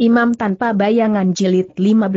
Imam tanpa bayangan jilid 15.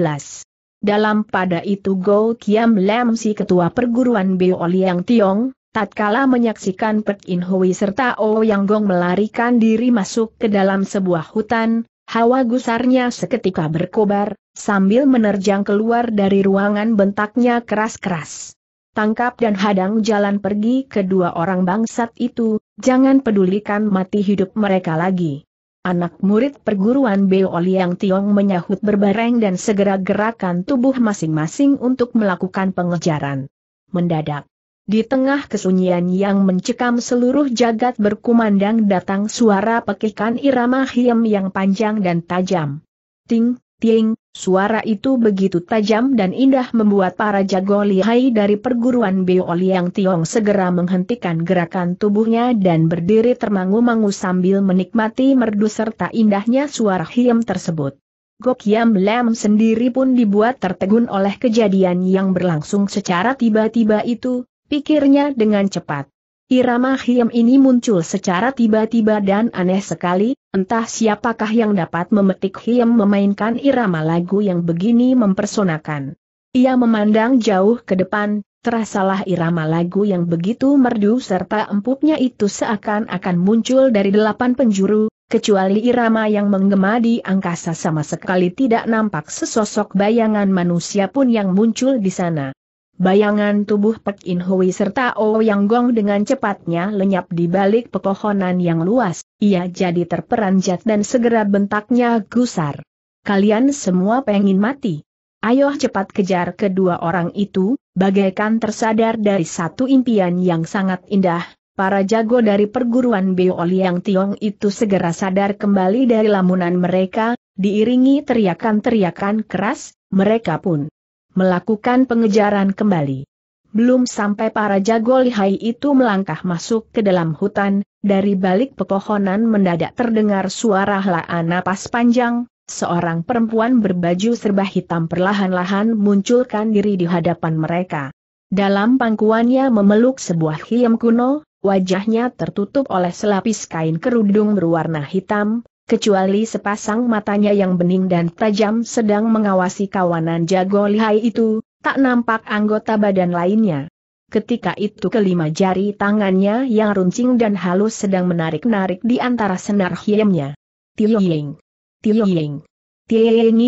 Dalam pada itu Go Kiam Lam si ketua perguruan Beo Liang Tiong, tatkala menyaksikan Pek In Hui serta O oh Yang Gong melarikan diri masuk ke dalam sebuah hutan, hawa gusarnya seketika berkobar, sambil menerjang keluar dari ruangan bentaknya keras-keras. Tangkap dan hadang jalan pergi kedua orang bangsat itu, jangan pedulikan mati hidup mereka lagi. Anak murid perguruan Beo Liang Tiong menyahut berbareng dan segera gerakan tubuh masing-masing untuk melakukan pengejaran. Mendadak. Di tengah kesunyian yang mencekam seluruh jagat berkumandang datang suara pekikan irama hiem yang panjang dan tajam. Ting, Ting, suara itu begitu tajam dan indah membuat para jago lihai dari perguruan Beo Liang Tiong segera menghentikan gerakan tubuhnya dan berdiri termangu-mangu sambil menikmati merdu serta indahnya suara hiam tersebut. Gok Yam Lam sendiri pun dibuat tertegun oleh kejadian yang berlangsung secara tiba-tiba itu, pikirnya dengan cepat. Irama hiam ini muncul secara tiba-tiba dan aneh sekali, entah siapakah yang dapat memetik hiam memainkan irama lagu yang begini mempersonakan. Ia memandang jauh ke depan, terasalah irama lagu yang begitu merdu serta empuknya itu seakan-akan muncul dari delapan penjuru, kecuali irama yang menggema di angkasa sama sekali tidak nampak sesosok bayangan manusia pun yang muncul di sana. Bayangan tubuh Pek In Hui serta Ouyang oh Gong dengan cepatnya lenyap di balik pepohonan yang luas, ia jadi terperanjat dan segera bentaknya gusar. Kalian semua pengin mati. Ayo cepat kejar kedua orang itu, bagaikan tersadar dari satu impian yang sangat indah, para jago dari perguruan Beol Liang Tiong itu segera sadar kembali dari lamunan mereka, diiringi teriakan-teriakan keras, mereka pun melakukan pengejaran kembali. Belum sampai para jago lihai itu melangkah masuk ke dalam hutan, dari balik pepohonan mendadak terdengar suara helaan napas panjang, seorang perempuan berbaju serba hitam perlahan-lahan munculkan diri di hadapan mereka. Dalam pangkuannya memeluk sebuah hiam kuno, wajahnya tertutup oleh selapis kain kerudung berwarna hitam, kecuali sepasang matanya yang bening dan tajam sedang mengawasi kawanan jago lihai itu, tak nampak anggota badan lainnya. Ketika itu kelima jari tangannya yang runcing dan halus sedang menarik-narik di antara senar hiemnya. Tio Ying. Tio Ying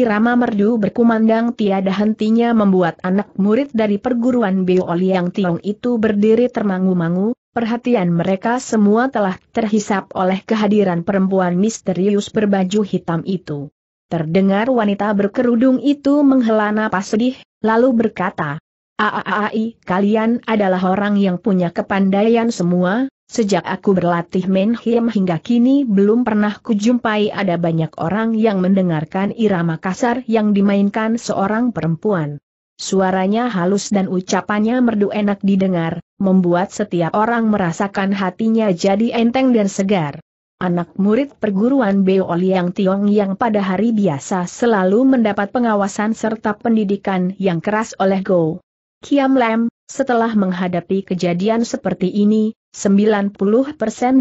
Rama merdu berkumandang tiada hentinya membuat anak murid dari perguruan Beo yang Tiong itu berdiri termangu-mangu, Perhatian mereka semua telah terhisap oleh kehadiran perempuan misterius berbaju hitam itu. Terdengar wanita berkerudung itu menghela napas sedih, lalu berkata, Aaai, kalian adalah orang yang punya kepandaian semua, sejak aku berlatih menhir hingga kini belum pernah kujumpai ada banyak orang yang mendengarkan irama kasar yang dimainkan seorang perempuan. Suaranya halus dan ucapannya merdu enak didengar, membuat setiap orang merasakan hatinya jadi enteng dan segar. Anak murid perguruan Beo Oliang Tiong yang pada hari biasa selalu mendapat pengawasan serta pendidikan yang keras oleh Go Kiam Lam, setelah menghadapi kejadian seperti ini, 90%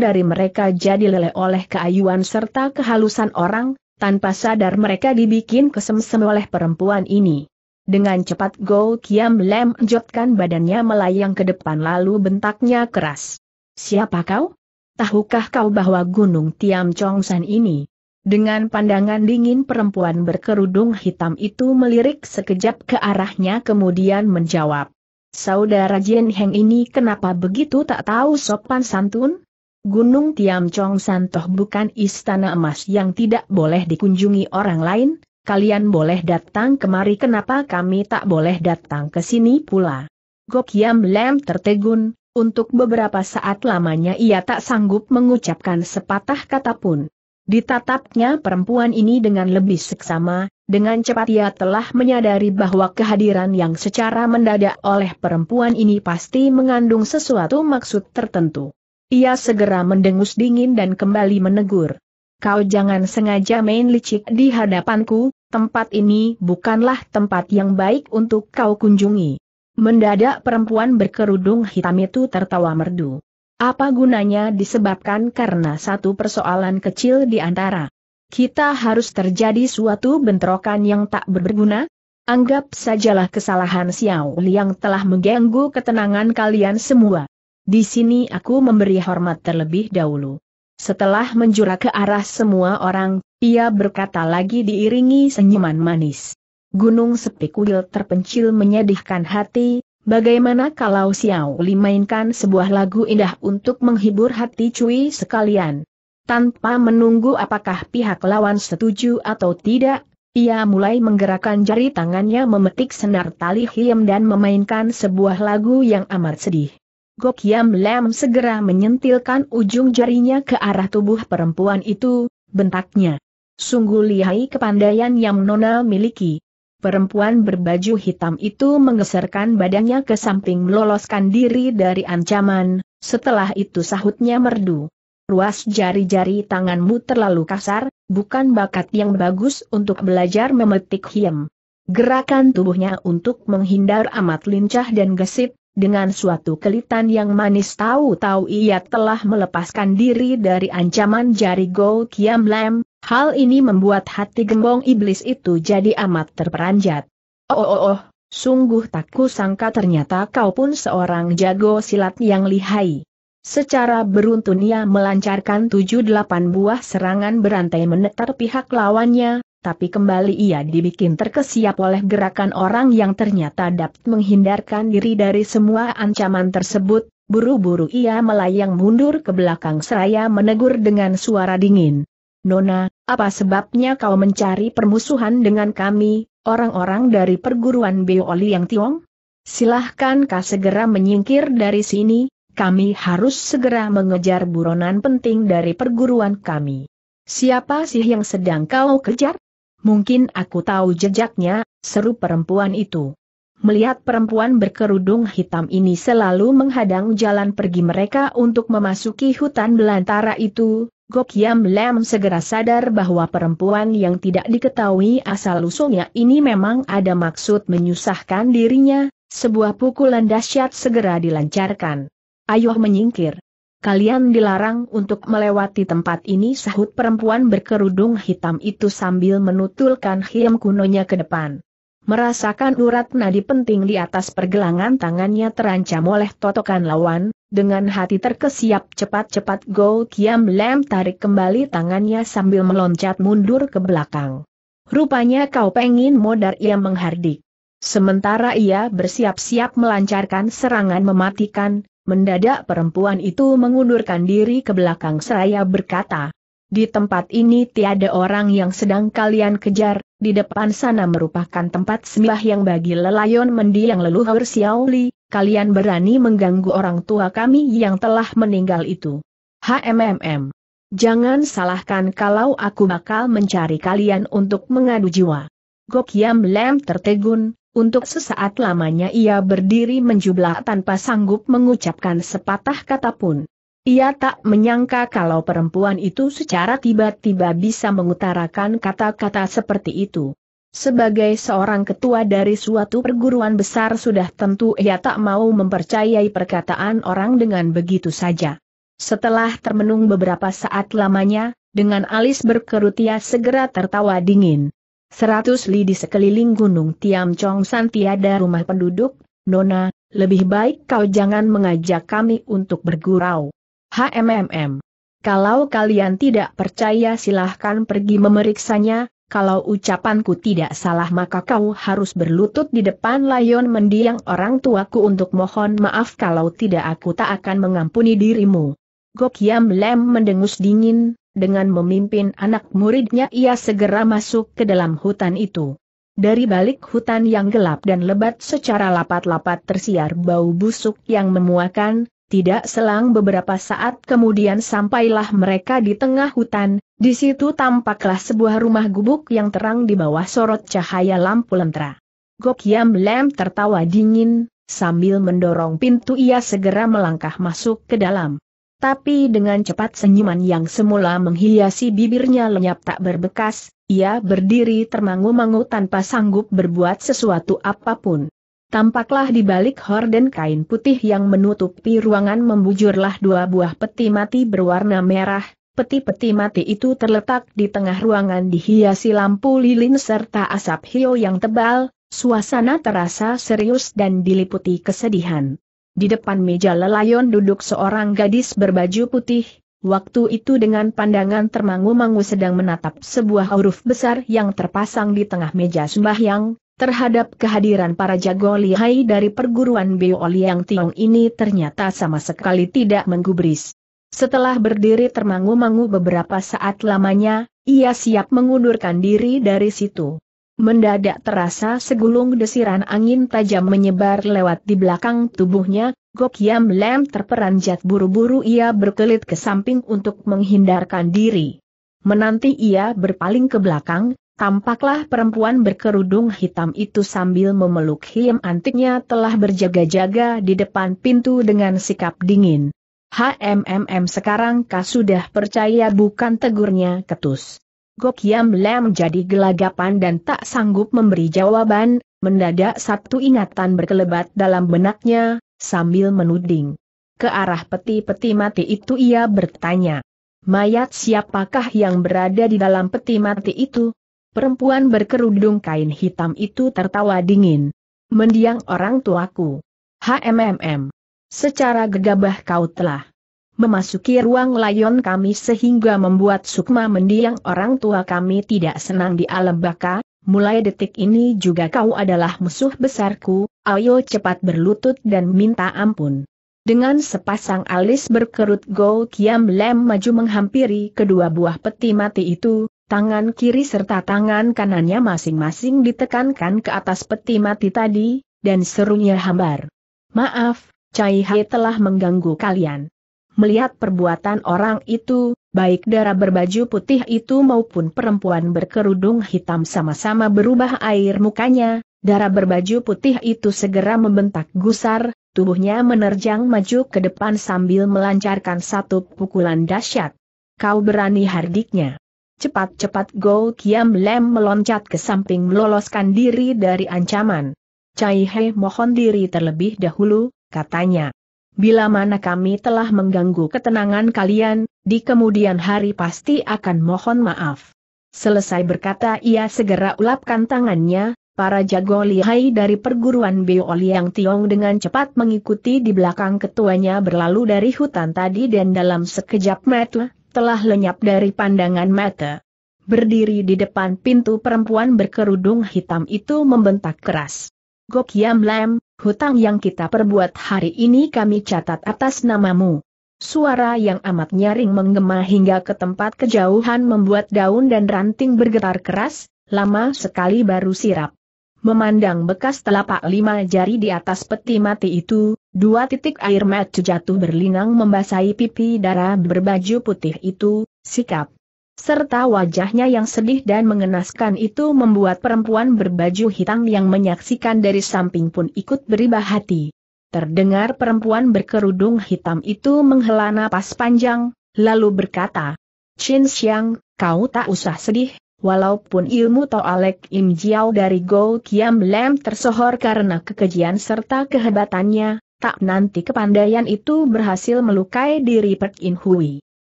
dari mereka jadi lele oleh keayuan serta kehalusan orang, tanpa sadar mereka dibikin kesemsem oleh perempuan ini. Dengan cepat Go Kiam Lem jotkan badannya melayang ke depan lalu bentaknya keras. Siapa kau? Tahukah kau bahwa Gunung Tiam Chong San ini? Dengan pandangan dingin perempuan berkerudung hitam itu melirik sekejap ke arahnya kemudian menjawab. Saudara Jin Heng ini kenapa begitu tak tahu sopan santun? Gunung Tiam Chong San toh bukan istana emas yang tidak boleh dikunjungi orang lain, kalian boleh datang kemari kenapa kami tak boleh datang ke sini pula. Gokiam Lem tertegun, untuk beberapa saat lamanya ia tak sanggup mengucapkan sepatah kata pun. Ditatapnya perempuan ini dengan lebih seksama, dengan cepat ia telah menyadari bahwa kehadiran yang secara mendadak oleh perempuan ini pasti mengandung sesuatu maksud tertentu. Ia segera mendengus dingin dan kembali menegur kau jangan sengaja main licik di hadapanku, tempat ini bukanlah tempat yang baik untuk kau kunjungi. Mendadak perempuan berkerudung hitam itu tertawa merdu. Apa gunanya disebabkan karena satu persoalan kecil di antara kita harus terjadi suatu bentrokan yang tak berguna? Anggap sajalah kesalahan Xiao Liang telah mengganggu ketenangan kalian semua. Di sini aku memberi hormat terlebih dahulu. Setelah menjura ke arah semua orang, ia berkata lagi diiringi senyuman manis. Gunung sepi kuil terpencil menyedihkan hati, bagaimana kalau Xiao Li mainkan sebuah lagu indah untuk menghibur hati Cui sekalian. Tanpa menunggu apakah pihak lawan setuju atau tidak, ia mulai menggerakkan jari tangannya memetik senar tali hiem dan memainkan sebuah lagu yang amat sedih. Gokiam Lam segera menyentilkan ujung jarinya ke arah tubuh perempuan itu, bentaknya. Sungguh lihai kepandaian yang Nona miliki. Perempuan berbaju hitam itu menggeserkan badannya ke samping meloloskan diri dari ancaman, setelah itu sahutnya merdu. Ruas jari-jari tanganmu terlalu kasar, bukan bakat yang bagus untuk belajar memetik hiem. Gerakan tubuhnya untuk menghindar amat lincah dan gesit, dengan suatu kelitan yang manis tahu-tahu ia telah melepaskan diri dari ancaman jari Go Kiam Lam, hal ini membuat hati gembong iblis itu jadi amat terperanjat. Oh oh oh, sungguh tak kusangka ternyata kau pun seorang jago silat yang lihai. Secara beruntun ia melancarkan 7-8 buah serangan berantai menetar pihak lawannya, tapi kembali ia dibikin terkesiap oleh gerakan orang yang ternyata dapat menghindarkan diri dari semua ancaman tersebut, buru-buru ia melayang mundur ke belakang seraya menegur dengan suara dingin. Nona, apa sebabnya kau mencari permusuhan dengan kami, orang-orang dari perguruan Beoli yang Tiong? Silahkan kau segera menyingkir dari sini, kami harus segera mengejar buronan penting dari perguruan kami. Siapa sih yang sedang kau kejar? Mungkin aku tahu jejaknya, seru perempuan itu. Melihat perempuan berkerudung hitam ini selalu menghadang jalan pergi mereka untuk memasuki hutan belantara itu, Gokyam Lem segera sadar bahwa perempuan yang tidak diketahui asal-usulnya ini memang ada maksud menyusahkan dirinya, sebuah pukulan dahsyat segera dilancarkan. Ayo menyingkir. Kalian dilarang untuk melewati tempat ini sahut perempuan berkerudung hitam itu sambil menutulkan hiam kunonya ke depan. Merasakan urat nadi penting di atas pergelangan tangannya terancam oleh totokan lawan, dengan hati terkesiap cepat-cepat Go Kiam Lem tarik kembali tangannya sambil meloncat mundur ke belakang. Rupanya kau pengin modar ia menghardik. Sementara ia bersiap-siap melancarkan serangan mematikan, Mendadak perempuan itu mengundurkan diri ke belakang seraya berkata, di tempat ini tiada orang yang sedang kalian kejar, di depan sana merupakan tempat sembah yang bagi lelayon mendiang leluhur Xiaoli, kalian berani mengganggu orang tua kami yang telah meninggal itu. HMMM. Jangan salahkan kalau aku bakal mencari kalian untuk mengadu jiwa. Gokiam Lem tertegun, untuk sesaat lamanya ia berdiri menjublah tanpa sanggup mengucapkan sepatah kata pun. Ia tak menyangka kalau perempuan itu secara tiba-tiba bisa mengutarakan kata-kata seperti itu. Sebagai seorang ketua dari suatu perguruan besar sudah tentu ia tak mau mempercayai perkataan orang dengan begitu saja. Setelah termenung beberapa saat lamanya, dengan alis berkerut ia segera tertawa dingin. Seratus li di sekeliling Gunung Tiam Chong San tiada rumah penduduk, Nona, lebih baik kau jangan mengajak kami untuk bergurau. HMMM. Kalau kalian tidak percaya silahkan pergi memeriksanya, kalau ucapanku tidak salah maka kau harus berlutut di depan layon mendiang orang tuaku untuk mohon maaf kalau tidak aku tak akan mengampuni dirimu. Gokiam Lem mendengus dingin, dengan memimpin anak muridnya ia segera masuk ke dalam hutan itu. Dari balik hutan yang gelap dan lebat secara lapat-lapat tersiar bau busuk yang memuakan, tidak selang beberapa saat kemudian sampailah mereka di tengah hutan, di situ tampaklah sebuah rumah gubuk yang terang di bawah sorot cahaya lampu lentera. Gokiam Lem tertawa dingin, sambil mendorong pintu ia segera melangkah masuk ke dalam tapi dengan cepat senyuman yang semula menghiasi bibirnya lenyap tak berbekas, ia berdiri termangu-mangu tanpa sanggup berbuat sesuatu apapun. Tampaklah di balik horden kain putih yang menutupi ruangan membujurlah dua buah peti mati berwarna merah, Peti-peti mati itu terletak di tengah ruangan dihiasi lampu lilin serta asap hio yang tebal, suasana terasa serius dan diliputi kesedihan. Di depan meja lelayon duduk seorang gadis berbaju putih, waktu itu dengan pandangan termangu-mangu sedang menatap sebuah huruf besar yang terpasang di tengah meja sembahyang, terhadap kehadiran para jago lihai dari perguruan yang Tiong ini ternyata sama sekali tidak menggubris. Setelah berdiri termangu-mangu beberapa saat lamanya, ia siap mengundurkan diri dari situ. Mendadak terasa segulung desiran angin tajam menyebar lewat di belakang tubuhnya, Gokiam Lem terperanjat buru-buru ia berkelit ke samping untuk menghindarkan diri. Menanti ia berpaling ke belakang, tampaklah perempuan berkerudung hitam itu sambil memeluk hiem antiknya telah berjaga-jaga di depan pintu dengan sikap dingin. HMMM sekarang kah sudah percaya bukan tegurnya ketus. Gokiam Lam jadi gelagapan dan tak sanggup memberi jawaban, mendadak satu ingatan berkelebat dalam benaknya, sambil menuding. Ke arah peti-peti mati itu ia bertanya. Mayat siapakah yang berada di dalam peti mati itu? Perempuan berkerudung kain hitam itu tertawa dingin. Mendiang orang tuaku. HMMM. Secara gegabah kau telah memasuki ruang layon kami sehingga membuat Sukma mendiang orang tua kami tidak senang di alam baka, mulai detik ini juga kau adalah musuh besarku, ayo cepat berlutut dan minta ampun. Dengan sepasang alis berkerut Go Kiam Lem maju menghampiri kedua buah peti mati itu, tangan kiri serta tangan kanannya masing-masing ditekankan ke atas peti mati tadi, dan serunya hambar. Maaf, Cai Hai telah mengganggu kalian. Melihat perbuatan orang itu, baik darah berbaju putih itu maupun perempuan berkerudung hitam sama-sama berubah air mukanya, darah berbaju putih itu segera membentak gusar, tubuhnya menerjang maju ke depan sambil melancarkan satu pukulan dahsyat. Kau berani hardiknya. Cepat-cepat Go Kiam Lem meloncat ke samping meloloskan diri dari ancaman. Cai He mohon diri terlebih dahulu, katanya. Bila mana kami telah mengganggu ketenangan kalian, di kemudian hari pasti akan mohon maaf. Selesai berkata ia segera ulapkan tangannya, para jago lihai dari perguruan Beoliang yang Tiong dengan cepat mengikuti di belakang ketuanya berlalu dari hutan tadi dan dalam sekejap mata, telah lenyap dari pandangan mata. Berdiri di depan pintu perempuan berkerudung hitam itu membentak keras. Gokiam Lam, hutang yang kita perbuat hari ini kami catat atas namamu. Suara yang amat nyaring menggema hingga ke tempat kejauhan membuat daun dan ranting bergetar keras, lama sekali baru sirap. Memandang bekas telapak lima jari di atas peti mati itu, dua titik air mata jatuh berlinang membasahi pipi darah berbaju putih itu, sikap serta wajahnya yang sedih dan mengenaskan itu membuat perempuan berbaju hitam yang menyaksikan dari samping pun ikut beribah hati. Terdengar perempuan berkerudung hitam itu menghela napas panjang, lalu berkata, Chin Xiang, kau tak usah sedih, walaupun ilmu Toalek Im Jiao dari Go Kiam Lam tersohor karena kekejian serta kehebatannya, tak nanti kepandaian itu berhasil melukai diri Pek In Hui.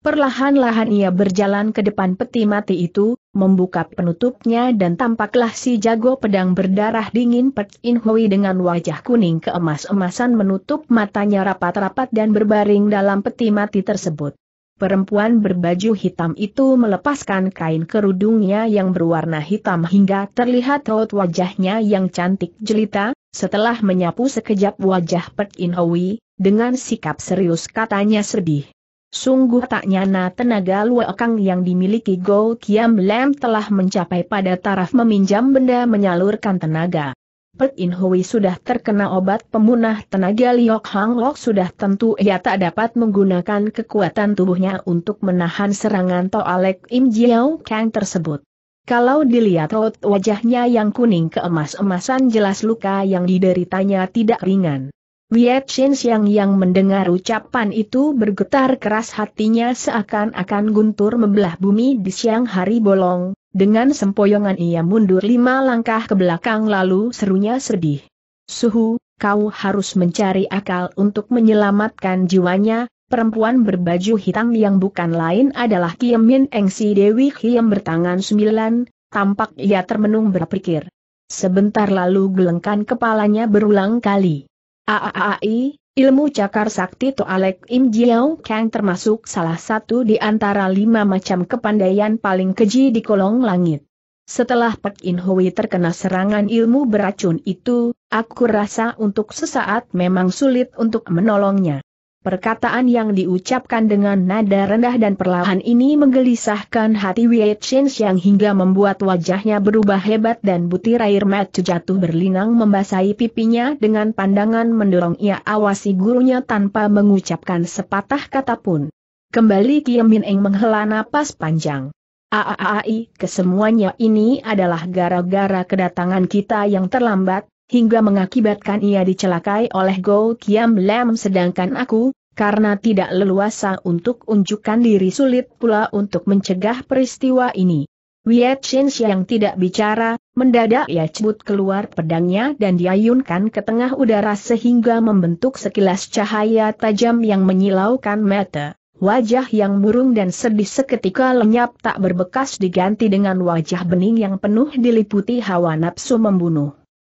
Perlahan-lahan ia berjalan ke depan peti mati itu, membuka penutupnya dan tampaklah si jago pedang berdarah dingin Pek In Hui dengan wajah kuning keemas-emasan menutup matanya rapat-rapat dan berbaring dalam peti mati tersebut. Perempuan berbaju hitam itu melepaskan kain kerudungnya yang berwarna hitam hingga terlihat raut wajahnya yang cantik jelita, setelah menyapu sekejap wajah Pek In Hui, dengan sikap serius katanya sedih. Sungguh tak nyana tenaga luakang yang dimiliki Go Kiam Lam telah mencapai pada taraf meminjam benda menyalurkan tenaga. Pek In Hui sudah terkena obat pemunah tenaga Liok Hang Lok sudah tentu ia tak dapat menggunakan kekuatan tubuhnya untuk menahan serangan Toalek Im Jiao Kang tersebut. Kalau dilihat wajahnya yang kuning keemas-emasan jelas luka yang dideritanya tidak ringan. Vietchin Xiang yang mendengar ucapan itu bergetar keras hatinya seakan-akan guntur membelah bumi di siang hari bolong, dengan sempoyongan ia mundur lima langkah ke belakang lalu serunya sedih. Suhu, kau harus mencari akal untuk menyelamatkan jiwanya, perempuan berbaju hitam yang bukan lain adalah Kiem Min Engsi Dewi yang bertangan sembilan, tampak ia termenung berpikir. Sebentar lalu gelengkan kepalanya berulang kali. AAAI, ilmu cakar sakti Toalek Im Jiao Kang termasuk salah satu di antara lima macam kepandaian paling keji di kolong langit. Setelah Pek In Hui terkena serangan ilmu beracun itu, aku rasa untuk sesaat memang sulit untuk menolongnya. Perkataan yang diucapkan dengan nada rendah dan perlahan ini menggelisahkan hati Wei Chen yang hingga membuat wajahnya berubah hebat dan butir air mata jatuh berlinang membasahi pipinya dengan pandangan mendorong ia awasi gurunya tanpa mengucapkan sepatah kata pun. Kembali Kiem Min Eng menghela napas panjang. Aaai, kesemuanya ini adalah gara-gara kedatangan kita yang terlambat, hingga mengakibatkan ia dicelakai oleh Go Kiam Lam sedangkan aku, karena tidak leluasa untuk unjukkan diri sulit pula untuk mencegah peristiwa ini. Wiet Chin yang tidak bicara, mendadak ia cebut keluar pedangnya dan diayunkan ke tengah udara sehingga membentuk sekilas cahaya tajam yang menyilaukan mata. Wajah yang murung dan sedih seketika lenyap tak berbekas diganti dengan wajah bening yang penuh diliputi hawa nafsu membunuh.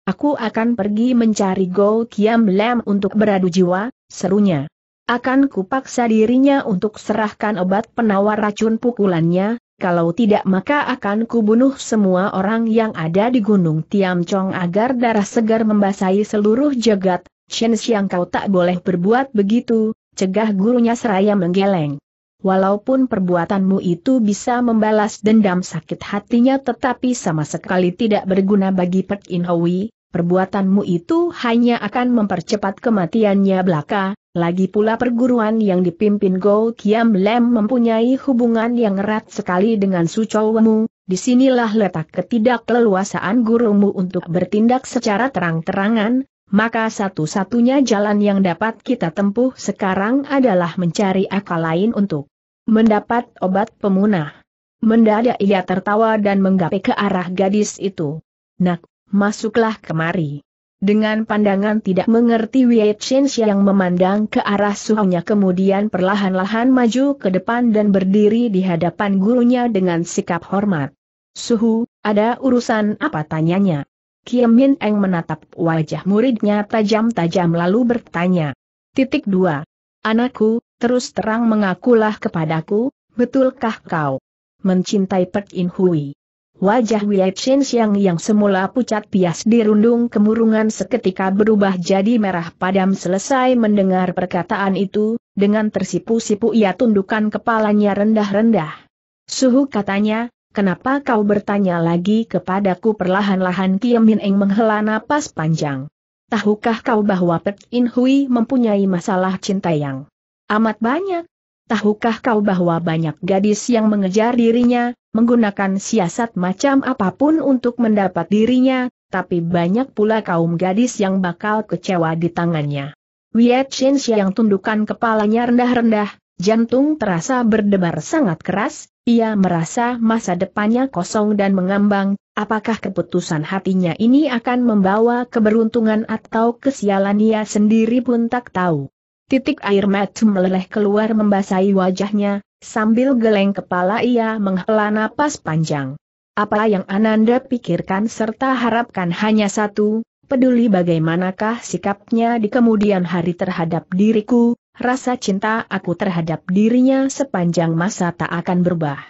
Aku akan pergi mencari Go Kiam Lam untuk beradu jiwa, serunya. Akan kupaksa dirinya untuk serahkan obat penawar racun pukulannya, kalau tidak maka akan kubunuh semua orang yang ada di Gunung Tiamcong agar darah segar membasahi seluruh jagat, Chen Xiang kau tak boleh berbuat begitu, cegah gurunya seraya menggeleng. Walaupun perbuatanmu itu bisa membalas dendam sakit hatinya tetapi sama sekali tidak berguna bagi Pek In Hui, perbuatanmu itu hanya akan mempercepat kematiannya belaka, lagi pula perguruan yang dipimpin Go Kiam Lem mempunyai hubungan yang erat sekali dengan Sucowemu, disinilah letak ketidakleluasaan gurumu untuk bertindak secara terang-terangan, maka satu-satunya jalan yang dapat kita tempuh sekarang adalah mencari akal lain untuk mendapat obat pemunah. Mendadak ia tertawa dan menggapai ke arah gadis itu. Nak, masuklah kemari. Dengan pandangan tidak mengerti Wei Chen yang memandang ke arah suhunya kemudian perlahan-lahan maju ke depan dan berdiri di hadapan gurunya dengan sikap hormat. Suhu, ada urusan apa tanyanya? Kiem Min Eng menatap wajah muridnya tajam-tajam lalu bertanya. Titik 2. Anakku, terus terang mengakulah kepadaku, betulkah kau mencintai Pek In Hui? Wajah Wei Chin Xiang yang semula pucat pias dirundung kemurungan seketika berubah jadi merah padam selesai mendengar perkataan itu, dengan tersipu-sipu ia tundukkan kepalanya rendah-rendah. Suhu katanya, kenapa kau bertanya lagi kepadaku perlahan-lahan Kiem Min Eng menghela napas panjang. Tahukah kau bahwa Pek In Hui mempunyai masalah cinta yang amat banyak? Tahukah kau bahwa banyak gadis yang mengejar dirinya, menggunakan siasat macam apapun untuk mendapat dirinya, tapi banyak pula kaum gadis yang bakal kecewa di tangannya. Wiat Shenxia yang tundukkan kepalanya rendah-rendah, jantung terasa berdebar sangat keras, ia merasa masa depannya kosong dan mengambang, apakah keputusan hatinya ini akan membawa keberuntungan atau kesialan ia sendiri pun tak tahu. Titik air mata meleleh keluar membasahi wajahnya, Sambil geleng kepala ia menghela napas panjang. Apa yang Ananda pikirkan serta harapkan hanya satu, peduli bagaimanakah sikapnya di kemudian hari terhadap diriku, rasa cinta aku terhadap dirinya sepanjang masa tak akan berubah.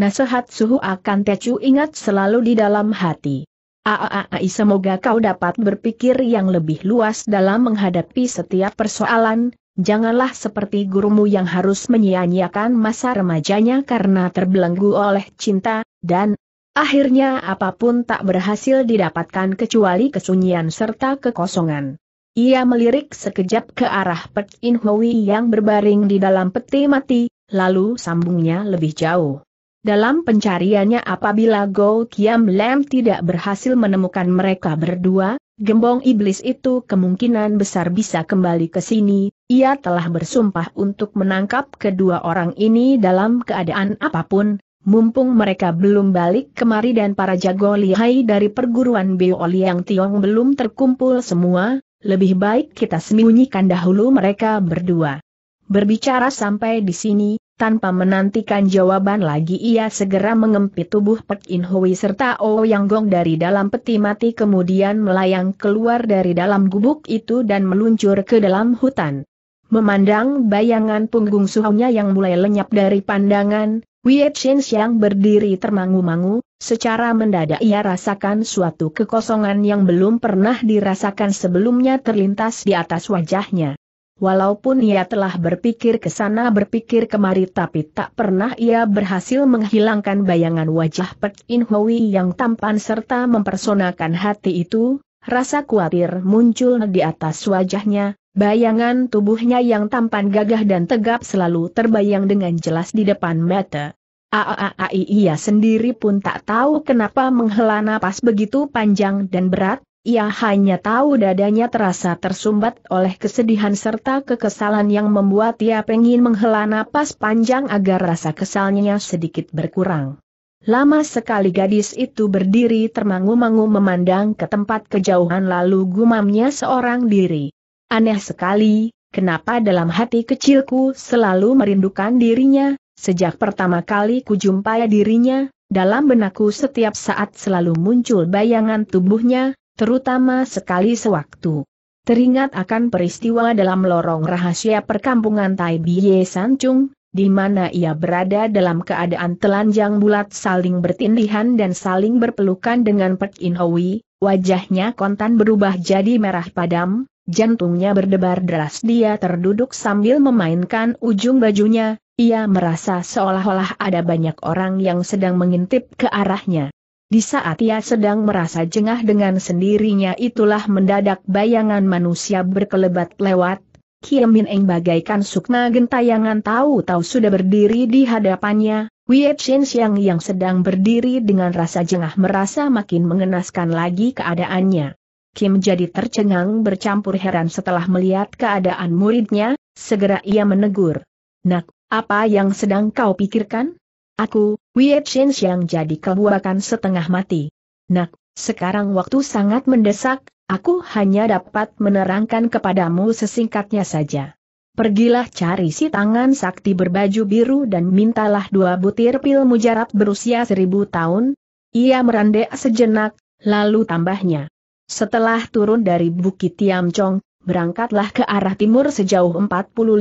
Nasihat suhu akan tecu ingat selalu di dalam hati. Aaai semoga kau dapat berpikir yang lebih luas dalam menghadapi setiap persoalan, janganlah seperti gurumu yang harus menyia-nyiakan masa remajanya karena terbelenggu oleh cinta, dan akhirnya apapun tak berhasil didapatkan kecuali kesunyian serta kekosongan. Ia melirik sekejap ke arah Pek In yang berbaring di dalam peti mati, lalu sambungnya lebih jauh. Dalam pencariannya apabila Go Kiam Lam tidak berhasil menemukan mereka berdua, gembong iblis itu kemungkinan besar bisa kembali ke sini, ia telah bersumpah untuk menangkap kedua orang ini dalam keadaan apapun, mumpung mereka belum balik kemari dan para jago lihai dari perguruan Beo Liang Tiong belum terkumpul semua, lebih baik kita sembunyikan dahulu mereka berdua. Berbicara sampai di sini, tanpa menantikan jawaban lagi ia segera mengempit tubuh Pek In Hui serta O oh Yang Gong dari dalam peti mati kemudian melayang keluar dari dalam gubuk itu dan meluncur ke dalam hutan. Memandang bayangan punggung suhunya yang mulai lenyap dari pandangan, Wei Chen yang berdiri termangu-mangu, secara mendadak ia rasakan suatu kekosongan yang belum pernah dirasakan sebelumnya terlintas di atas wajahnya. Walaupun ia telah berpikir ke sana berpikir kemari tapi tak pernah ia berhasil menghilangkan bayangan wajah Pek In Hui yang tampan serta mempersonakan hati itu, rasa khawatir muncul di atas wajahnya, bayangan tubuhnya yang tampan gagah dan tegap selalu terbayang dengan jelas di depan mata. Aaai ia sendiri pun tak tahu kenapa menghela napas begitu panjang dan berat, ia hanya tahu dadanya terasa tersumbat oleh kesedihan serta kekesalan yang membuat ia pengin menghela napas panjang agar rasa kesalnya sedikit berkurang. Lama sekali gadis itu berdiri termangu-mangu memandang ke tempat kejauhan lalu gumamnya seorang diri. Aneh sekali, kenapa dalam hati kecilku selalu merindukan dirinya, sejak pertama kali kujumpai dirinya, dalam benakku setiap saat selalu muncul bayangan tubuhnya, terutama sekali sewaktu. Teringat akan peristiwa dalam lorong rahasia perkampungan Tai Biye Sancung, di mana ia berada dalam keadaan telanjang bulat saling bertindihan dan saling berpelukan dengan Pek In Hoi, wajahnya kontan berubah jadi merah padam, jantungnya berdebar deras dia terduduk sambil memainkan ujung bajunya, ia merasa seolah-olah ada banyak orang yang sedang mengintip ke arahnya. Di saat ia sedang merasa jengah dengan sendirinya itulah mendadak bayangan manusia berkelebat lewat, Kiem Min Eng bagaikan sukna gentayangan tahu-tahu sudah berdiri di hadapannya, Wei Chen Xiang yang sedang berdiri dengan rasa jengah merasa makin mengenaskan lagi keadaannya. Kim jadi tercengang bercampur heran setelah melihat keadaan muridnya, segera ia menegur. Nak, apa yang sedang kau pikirkan? Aku, Wei Chin yang jadi kebuakan setengah mati. Nak, sekarang waktu sangat mendesak, aku hanya dapat menerangkan kepadamu sesingkatnya saja. Pergilah cari si tangan sakti berbaju biru dan mintalah dua butir pil mujarab berusia seribu tahun. Ia merandek sejenak, lalu tambahnya. Setelah turun dari Bukit Tiamcong, berangkatlah ke arah timur sejauh 40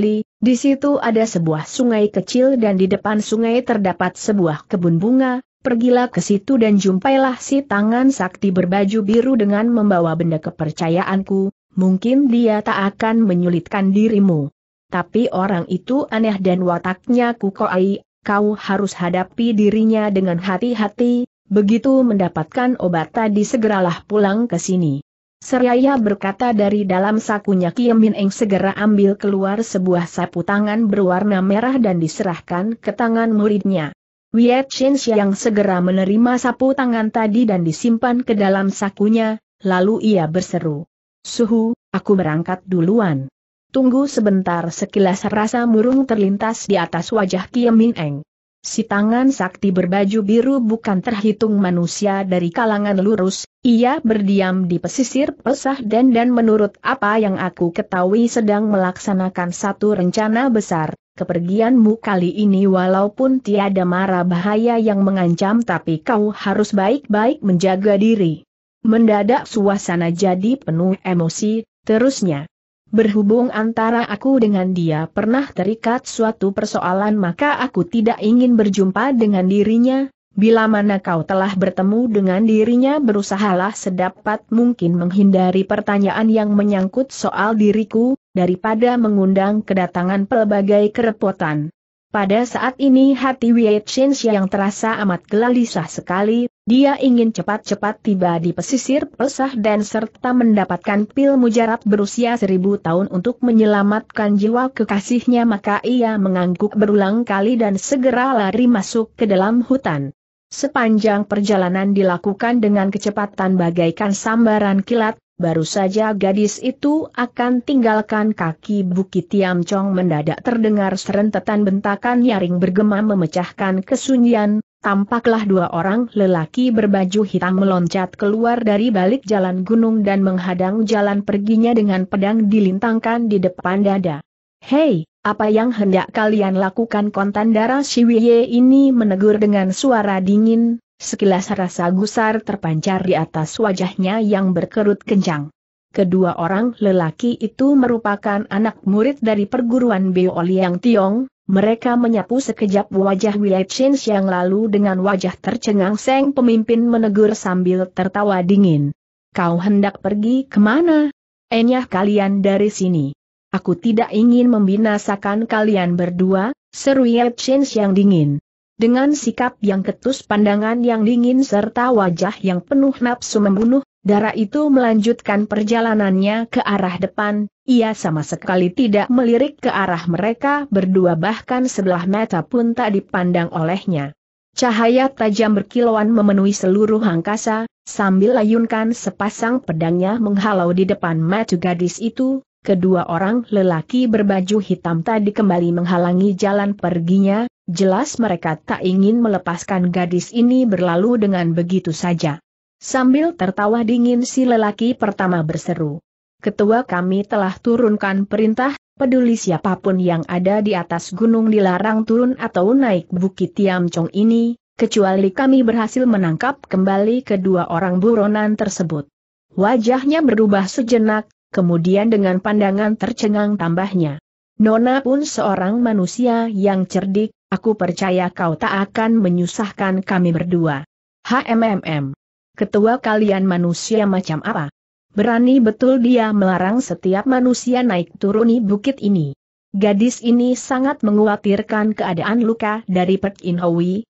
li, di situ ada sebuah sungai kecil dan di depan sungai terdapat sebuah kebun bunga, pergilah ke situ dan jumpailah si tangan sakti berbaju biru dengan membawa benda kepercayaanku, mungkin dia tak akan menyulitkan dirimu. Tapi orang itu aneh dan wataknya kukoai, kau harus hadapi dirinya dengan hati-hati, begitu mendapatkan obat tadi segeralah pulang ke sini. Seraya berkata dari dalam sakunya Kiem Min Eng segera ambil keluar sebuah sapu tangan berwarna merah dan diserahkan ke tangan muridnya. Wiet Chen yang segera menerima sapu tangan tadi dan disimpan ke dalam sakunya, lalu ia berseru. Suhu, aku berangkat duluan. Tunggu sebentar sekilas rasa murung terlintas di atas wajah Kiem Min Eng. Si tangan sakti berbaju biru bukan terhitung manusia dari kalangan lurus, ia berdiam di pesisir pesah dan dan menurut apa yang aku ketahui sedang melaksanakan satu rencana besar. Kepergianmu kali ini walaupun tiada marah bahaya yang mengancam tapi kau harus baik-baik menjaga diri. Mendadak suasana jadi penuh emosi, terusnya. Berhubung antara aku dengan dia pernah terikat suatu persoalan maka aku tidak ingin berjumpa dengan dirinya, bila mana kau telah bertemu dengan dirinya berusahalah sedapat mungkin menghindari pertanyaan yang menyangkut soal diriku, daripada mengundang kedatangan pelbagai kerepotan. Pada saat ini hati Wei Chen yang terasa amat gelisah sekali, dia ingin cepat-cepat tiba di pesisir pesah dan serta mendapatkan pil mujarab berusia seribu tahun untuk menyelamatkan jiwa kekasihnya maka ia mengangguk berulang kali dan segera lari masuk ke dalam hutan. Sepanjang perjalanan dilakukan dengan kecepatan bagaikan sambaran kilat, baru saja gadis itu akan tinggalkan kaki Bukit Tiamcong mendadak terdengar serentetan bentakan nyaring bergema memecahkan kesunyian, Tampaklah dua orang lelaki berbaju hitam meloncat keluar dari balik jalan gunung dan menghadang jalan perginya dengan pedang dilintangkan di depan dada. Hei, apa yang hendak kalian lakukan kontan darah Siwiye ini menegur dengan suara dingin, sekilas rasa gusar terpancar di atas wajahnya yang berkerut kencang kedua orang lelaki itu merupakan anak murid dari perguruan Liang Tiong, mereka menyapu sekejap wajah Wei Chen yang lalu dengan wajah tercengang Seng pemimpin menegur sambil tertawa dingin. Kau hendak pergi kemana? Enyah kalian dari sini. Aku tidak ingin membinasakan kalian berdua, seru Yel Chen yang dingin. Dengan sikap yang ketus pandangan yang dingin serta wajah yang penuh nafsu membunuh, darah itu melanjutkan perjalanannya ke arah depan, ia sama sekali tidak melirik ke arah mereka berdua bahkan sebelah mata pun tak dipandang olehnya. Cahaya tajam berkilauan memenuhi seluruh angkasa, sambil layunkan sepasang pedangnya menghalau di depan mata gadis itu, kedua orang lelaki berbaju hitam tadi kembali menghalangi jalan perginya, Jelas mereka tak ingin melepaskan gadis ini berlalu dengan begitu saja. Sambil tertawa dingin si lelaki pertama berseru. Ketua kami telah turunkan perintah, peduli siapapun yang ada di atas gunung dilarang turun atau naik bukit Chong ini, kecuali kami berhasil menangkap kembali kedua orang buronan tersebut. Wajahnya berubah sejenak, kemudian dengan pandangan tercengang tambahnya. Nona pun seorang manusia yang cerdik, aku percaya kau tak akan menyusahkan kami berdua. HMMM. Ketua kalian manusia macam apa? Berani betul dia melarang setiap manusia naik turuni bukit ini. Gadis ini sangat menguatirkan keadaan luka dari Pek In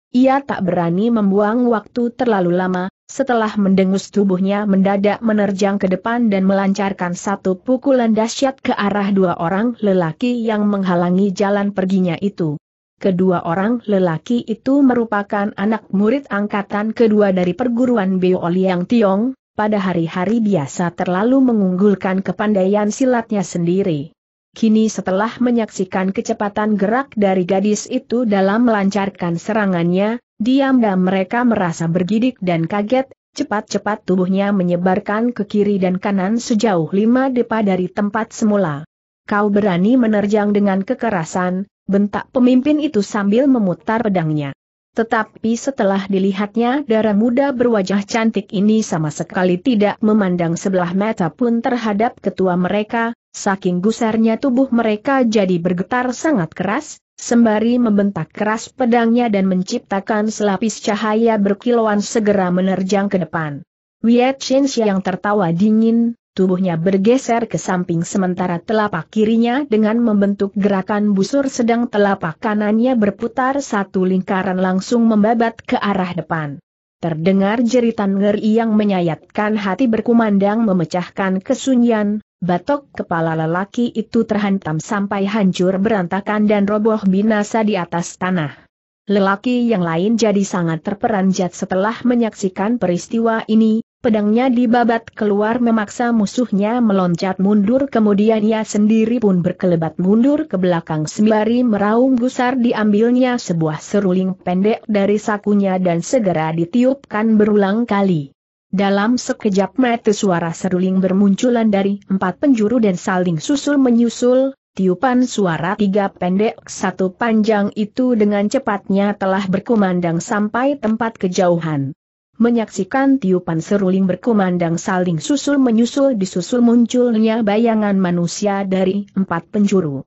ia tak berani membuang waktu terlalu lama, setelah mendengus tubuhnya mendadak menerjang ke depan dan melancarkan satu pukulan dahsyat ke arah dua orang lelaki yang menghalangi jalan perginya itu. Kedua orang lelaki itu merupakan anak murid angkatan kedua dari perguruan Yang Tiong, pada hari-hari biasa terlalu mengunggulkan kepandaian silatnya sendiri. Kini setelah menyaksikan kecepatan gerak dari gadis itu dalam melancarkan serangannya, diam-diam mereka merasa bergidik dan kaget, cepat-cepat tubuhnya menyebarkan ke kiri dan kanan sejauh lima depa dari tempat semula. Kau berani menerjang dengan kekerasan, bentak pemimpin itu sambil memutar pedangnya. Tetapi setelah dilihatnya darah muda berwajah cantik ini sama sekali tidak memandang sebelah mata pun terhadap ketua mereka, Saking gusarnya tubuh mereka jadi bergetar sangat keras, sembari membentak keras pedangnya dan menciptakan selapis cahaya berkilauan segera menerjang ke depan. Wiat Shenxia yang tertawa dingin, tubuhnya bergeser ke samping sementara telapak kirinya dengan membentuk gerakan busur sedang telapak kanannya berputar satu lingkaran langsung membabat ke arah depan. Terdengar jeritan ngeri yang menyayatkan hati berkumandang memecahkan kesunyian, Batok kepala lelaki itu terhantam sampai hancur berantakan dan roboh binasa di atas tanah. Lelaki yang lain jadi sangat terperanjat setelah menyaksikan peristiwa ini, pedangnya dibabat keluar memaksa musuhnya meloncat mundur kemudian ia sendiri pun berkelebat mundur ke belakang sembari meraung gusar diambilnya sebuah seruling pendek dari sakunya dan segera ditiupkan berulang kali. Dalam sekejap mata suara seruling bermunculan dari empat penjuru dan saling susul menyusul, tiupan suara tiga pendek satu panjang itu dengan cepatnya telah berkumandang sampai tempat kejauhan. Menyaksikan tiupan seruling berkumandang saling susul menyusul disusul munculnya bayangan manusia dari empat penjuru.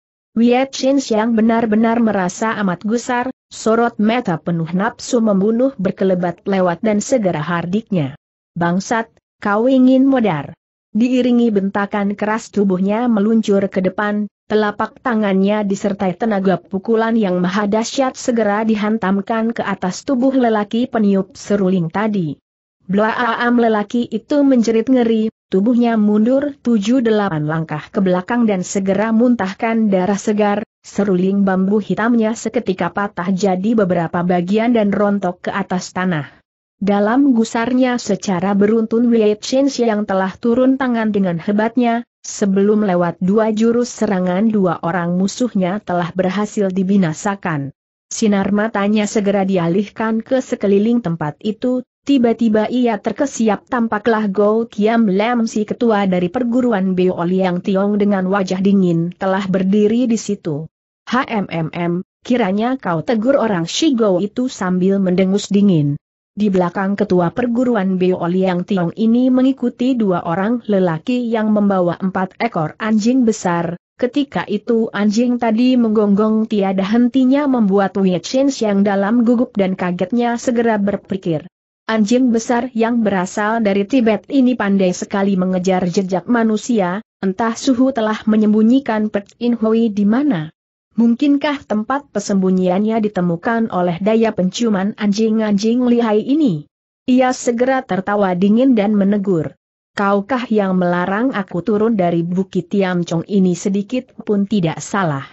Chen yang benar-benar merasa amat gusar, sorot mata penuh nafsu membunuh berkelebat lewat dan segera hardiknya. Bangsat, kau ingin modar. Diiringi bentakan keras tubuhnya meluncur ke depan, telapak tangannya disertai tenaga pukulan yang maha dahsyat segera dihantamkan ke atas tubuh lelaki peniup seruling tadi. Blaaam lelaki itu menjerit ngeri, tubuhnya mundur tujuh delapan langkah ke belakang dan segera muntahkan darah segar, seruling bambu hitamnya seketika patah jadi beberapa bagian dan rontok ke atas tanah. Dalam gusarnya secara beruntun Wei Chen yang telah turun tangan dengan hebatnya, sebelum lewat dua jurus serangan dua orang musuhnya telah berhasil dibinasakan. Sinar matanya segera dialihkan ke sekeliling tempat itu, tiba-tiba ia terkesiap tampaklah Go Kiam Lam si ketua dari perguruan Beo Liang Tiong dengan wajah dingin telah berdiri di situ. HMMM, kiranya kau tegur orang Shigo itu sambil mendengus dingin. Di belakang ketua perguruan Beo Liang Tiong ini mengikuti dua orang lelaki yang membawa empat ekor anjing besar. Ketika itu anjing tadi menggonggong tiada hentinya membuat Wei Chen yang dalam gugup dan kagetnya segera berpikir. Anjing besar yang berasal dari Tibet ini pandai sekali mengejar jejak manusia, entah suhu telah menyembunyikan Pet In Hui di mana. Mungkinkah tempat persembunyiannya ditemukan oleh daya penciuman anjing-anjing lihai ini? Ia segera tertawa dingin dan menegur. Kaukah yang melarang aku turun dari Bukit Tiamcong ini sedikit pun tidak salah.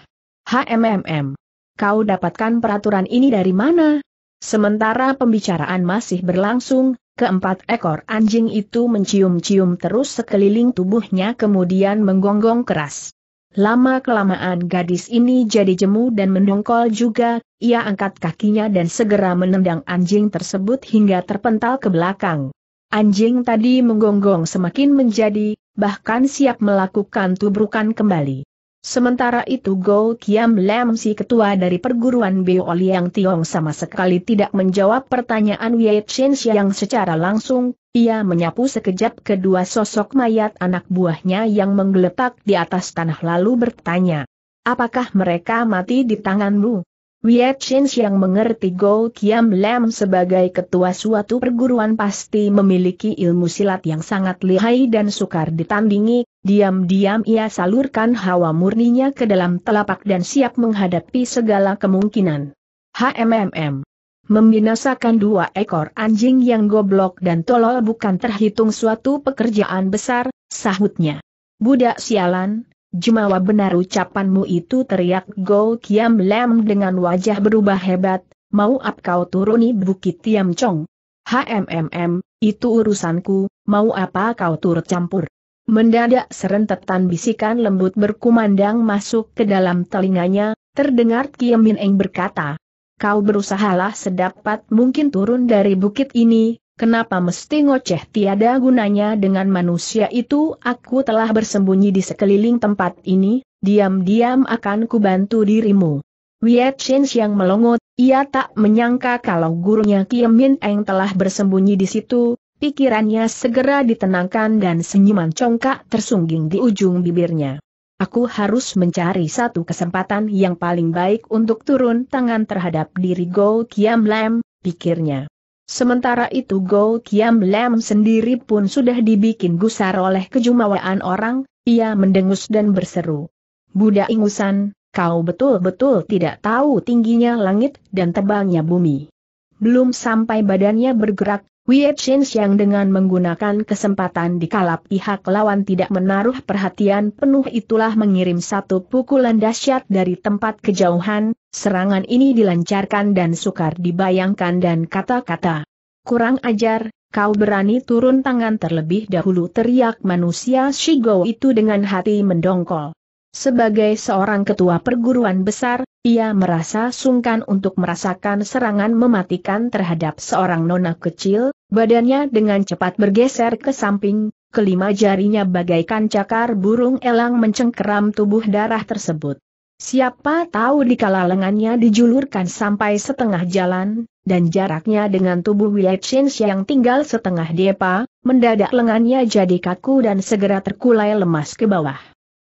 HMMM. Kau dapatkan peraturan ini dari mana? Sementara pembicaraan masih berlangsung, keempat ekor anjing itu mencium-cium terus sekeliling tubuhnya kemudian menggonggong keras. Lama-kelamaan gadis ini jadi jemu dan mendongkol juga, ia angkat kakinya dan segera menendang anjing tersebut hingga terpental ke belakang. Anjing tadi menggonggong semakin menjadi, bahkan siap melakukan tubrukan kembali. Sementara itu Go Kiam Lam si ketua dari perguruan Beo Liang Tiong sama sekali tidak menjawab pertanyaan Wei Chen yang secara langsung, ia menyapu sekejap kedua sosok mayat anak buahnya yang menggeletak di atas tanah lalu bertanya. Apakah mereka mati di tanganmu? Wietchins yang mengerti Go Kiam Lam sebagai ketua suatu perguruan pasti memiliki ilmu silat yang sangat lihai dan sukar ditandingi, diam-diam ia salurkan hawa murninya ke dalam telapak dan siap menghadapi segala kemungkinan. HMMM Membinasakan dua ekor anjing yang goblok dan tolol bukan terhitung suatu pekerjaan besar, sahutnya. Budak sialan, jumawa benar ucapanmu itu teriak Go Kiam Lem dengan wajah berubah hebat, mau ap kau turuni bukit Tiam Chong. HMMM, itu urusanku, mau apa kau turut campur. Mendadak serentetan bisikan lembut berkumandang masuk ke dalam telinganya, terdengar Kiam Min Eng berkata, kau berusahalah sedapat mungkin turun dari bukit ini, Kenapa mesti ngoceh tiada gunanya dengan manusia itu? Aku telah bersembunyi di sekeliling tempat ini, diam-diam akan kubantu dirimu. Wiat Chen yang melongot, ia tak menyangka kalau gurunya Kiem Min Eng telah bersembunyi di situ, pikirannya segera ditenangkan dan senyuman congkak tersungging di ujung bibirnya. Aku harus mencari satu kesempatan yang paling baik untuk turun tangan terhadap diri Go Kiam Lam, pikirnya. Sementara itu Go Kiam Lam sendiri pun sudah dibikin gusar oleh kejumawaan orang, ia mendengus dan berseru. Budak ingusan, kau betul-betul tidak tahu tingginya langit dan tebalnya bumi. Belum sampai badannya bergerak, Wei yang Xiang dengan menggunakan kesempatan di kala pihak lawan tidak menaruh perhatian penuh itulah mengirim satu pukulan dahsyat dari tempat kejauhan, serangan ini dilancarkan dan sukar dibayangkan dan kata-kata. Kurang ajar, kau berani turun tangan terlebih dahulu teriak manusia Shigo itu dengan hati mendongkol. Sebagai seorang ketua perguruan besar, ia merasa sungkan untuk merasakan serangan mematikan terhadap seorang nona kecil, Badannya dengan cepat bergeser ke samping, kelima jarinya bagaikan cakar burung elang mencengkeram tubuh darah tersebut. Siapa tahu dikala lengannya dijulurkan sampai setengah jalan, dan jaraknya dengan tubuh Willetchins yang tinggal setengah depa, mendadak lengannya jadi kaku dan segera terkulai lemas ke bawah.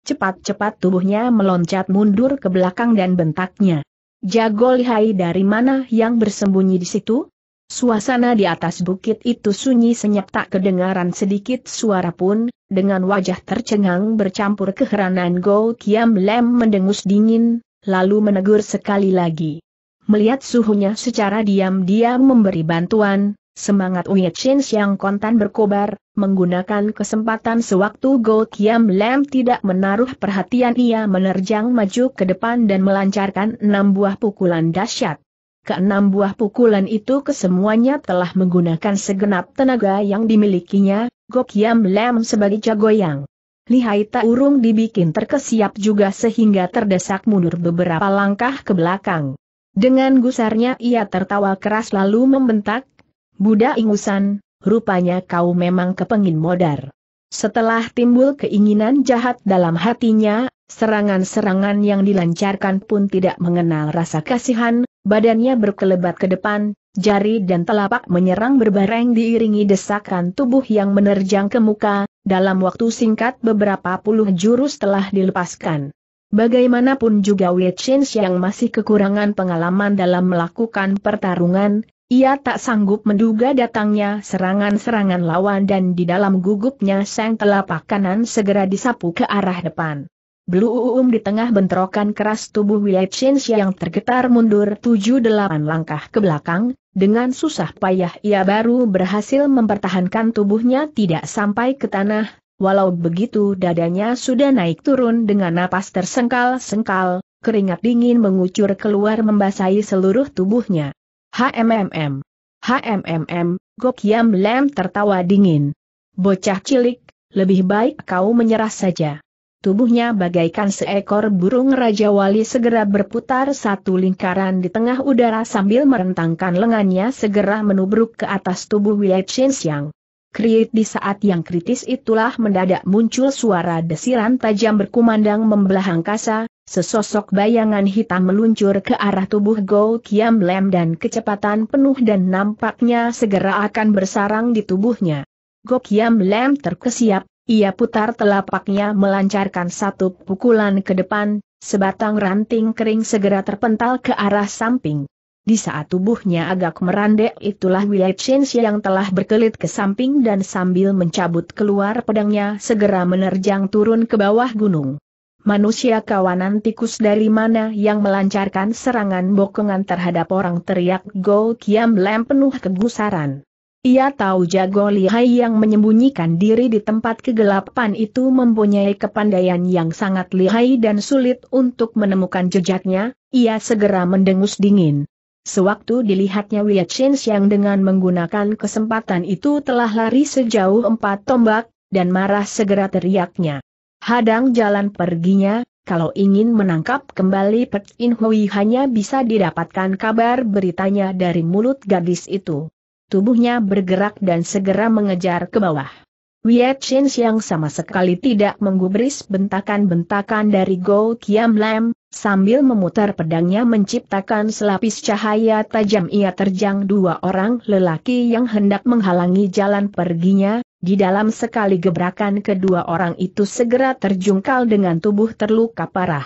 Cepat-cepat tubuhnya meloncat mundur ke belakang dan bentaknya. Jago lihai dari mana yang bersembunyi di situ? Suasana di atas bukit itu sunyi senyap tak kedengaran sedikit suara pun, dengan wajah tercengang bercampur keheranan Go Kiam Lem mendengus dingin, lalu menegur sekali lagi. Melihat suhunya secara diam-diam memberi bantuan, semangat Uye Chin Siang kontan berkobar, menggunakan kesempatan sewaktu Go Kiam Lem tidak menaruh perhatian ia menerjang maju ke depan dan melancarkan enam buah pukulan dahsyat. Keenam buah pukulan itu kesemuanya telah menggunakan segenap tenaga yang dimilikinya, Gokiam Lam sebagai jagoyang. Lihai tak urung dibikin terkesiap juga sehingga terdesak mundur beberapa langkah ke belakang. Dengan gusarnya ia tertawa keras lalu membentak, Buddha ingusan, rupanya kau memang kepengin modar. Setelah timbul keinginan jahat dalam hatinya, serangan-serangan yang dilancarkan pun tidak mengenal rasa kasihan, Badannya berkelebat ke depan, jari dan telapak menyerang berbareng diiringi desakan tubuh yang menerjang ke muka, dalam waktu singkat beberapa puluh jurus telah dilepaskan. Bagaimanapun juga Wei Chen yang masih kekurangan pengalaman dalam melakukan pertarungan, ia tak sanggup menduga datangnya serangan-serangan lawan dan di dalam gugupnya sang telapak kanan segera disapu ke arah depan. Belum di tengah bentrokan keras tubuh Wilai Chen yang tergetar mundur 7-8 langkah ke belakang, dengan susah payah ia baru berhasil mempertahankan tubuhnya tidak sampai ke tanah, walau begitu dadanya sudah naik turun dengan napas tersengkal-sengkal, keringat dingin mengucur keluar membasahi seluruh tubuhnya. HMMM. HMMM, Gok Lem tertawa dingin. Bocah cilik, lebih baik kau menyerah saja. Tubuhnya bagaikan seekor burung Raja Wali segera berputar satu lingkaran di tengah udara sambil merentangkan lengannya segera menubruk ke atas tubuh Wei Chen Xiang. Kriit di saat yang kritis itulah mendadak muncul suara desiran tajam berkumandang membelah angkasa, sesosok bayangan hitam meluncur ke arah tubuh Go Kiam Lem dan kecepatan penuh dan nampaknya segera akan bersarang di tubuhnya. Go Kiam Lem terkesiap, ia putar telapaknya melancarkan satu pukulan ke depan, sebatang ranting kering segera terpental ke arah samping. Di saat tubuhnya agak merandek itulah Willy Chen yang telah berkelit ke samping dan sambil mencabut keluar pedangnya segera menerjang turun ke bawah gunung. Manusia kawanan tikus dari mana yang melancarkan serangan bokongan terhadap orang teriak Go Kiam Lem penuh kegusaran. Ia tahu jago lihai yang menyembunyikan diri di tempat kegelapan itu mempunyai kepandaian yang sangat lihai dan sulit untuk menemukan jejaknya, ia segera mendengus dingin. Sewaktu dilihatnya Wei yang dengan menggunakan kesempatan itu telah lari sejauh empat tombak, dan marah segera teriaknya. Hadang jalan perginya, kalau ingin menangkap kembali Pek In Hui hanya bisa didapatkan kabar beritanya dari mulut gadis itu tubuhnya bergerak dan segera mengejar ke bawah. Wei Chin yang sama sekali tidak menggubris bentakan-bentakan dari Go Kiam Lam, sambil memutar pedangnya menciptakan selapis cahaya tajam ia terjang dua orang lelaki yang hendak menghalangi jalan perginya, di dalam sekali gebrakan kedua orang itu segera terjungkal dengan tubuh terluka parah.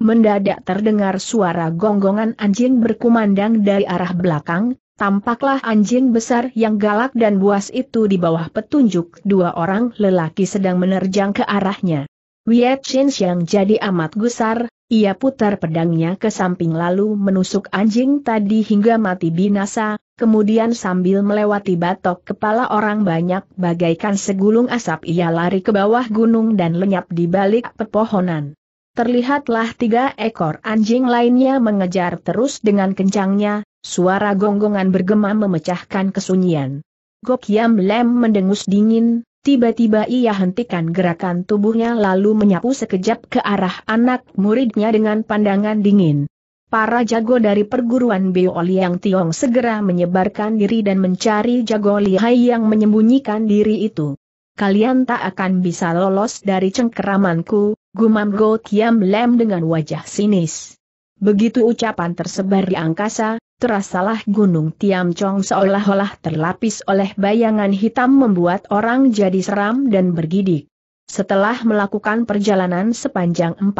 Mendadak terdengar suara gonggongan anjing berkumandang dari arah belakang, Tampaklah anjing besar yang galak dan buas itu di bawah petunjuk dua orang lelaki sedang menerjang ke arahnya. Wiet Chin yang jadi amat gusar, ia putar pedangnya ke samping lalu menusuk anjing tadi hingga mati binasa, kemudian sambil melewati batok kepala orang banyak bagaikan segulung asap ia lari ke bawah gunung dan lenyap di balik pepohonan. Terlihatlah tiga ekor anjing lainnya mengejar terus dengan kencangnya, Suara gonggongan bergema memecahkan kesunyian. Yam Lem mendengus dingin, tiba-tiba ia hentikan gerakan tubuhnya lalu menyapu sekejap ke arah anak muridnya dengan pandangan dingin. Para jago dari perguruan Beo Liang Tiong segera menyebarkan diri dan mencari jago lihai yang menyembunyikan diri itu. Kalian tak akan bisa lolos dari cengkeramanku, gumam Gokiam Yam Lem dengan wajah sinis. Begitu ucapan tersebar di angkasa, terasalah Gunung Tiam Chong seolah-olah terlapis oleh bayangan hitam membuat orang jadi seram dan bergidik. Setelah melakukan perjalanan sepanjang 40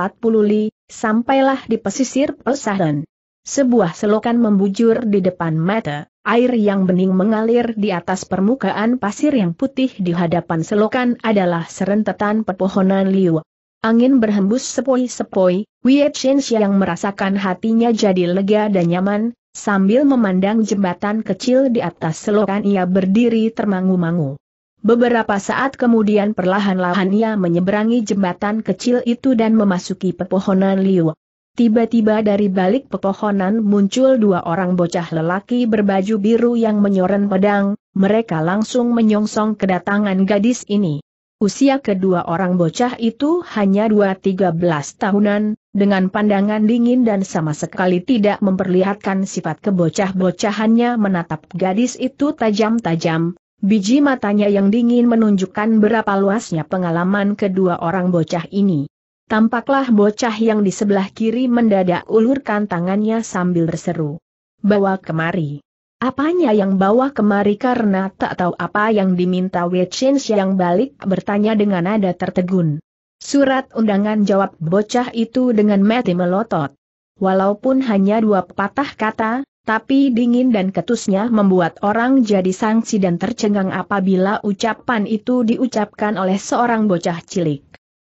li, sampailah di pesisir Pesahan. Sebuah selokan membujur di depan mata, air yang bening mengalir di atas permukaan pasir yang putih di hadapan selokan adalah serentetan pepohonan liu. Angin berhembus sepoi-sepoi, Wei Chen yang merasakan hatinya jadi lega dan nyaman, Sambil memandang jembatan kecil di atas selokan ia berdiri termangu-mangu. Beberapa saat kemudian perlahan-lahan ia menyeberangi jembatan kecil itu dan memasuki pepohonan liu. Tiba-tiba dari balik pepohonan muncul dua orang bocah lelaki berbaju biru yang menyoren pedang, mereka langsung menyongsong kedatangan gadis ini. Usia kedua orang bocah itu hanya dua tiga belas tahunan, dengan pandangan dingin dan sama sekali tidak memperlihatkan sifat kebocah-bocahannya menatap gadis itu tajam-tajam, biji matanya yang dingin menunjukkan berapa luasnya pengalaman kedua orang bocah ini. Tampaklah bocah yang di sebelah kiri mendadak ulurkan tangannya sambil berseru. Bawa kemari. Apanya yang bawa kemari karena tak tahu apa yang diminta Wei yang balik bertanya dengan nada tertegun. Surat undangan jawab bocah itu dengan mati melotot. Walaupun hanya dua patah kata, tapi dingin dan ketusnya membuat orang jadi sangsi dan tercengang apabila ucapan itu diucapkan oleh seorang bocah cilik.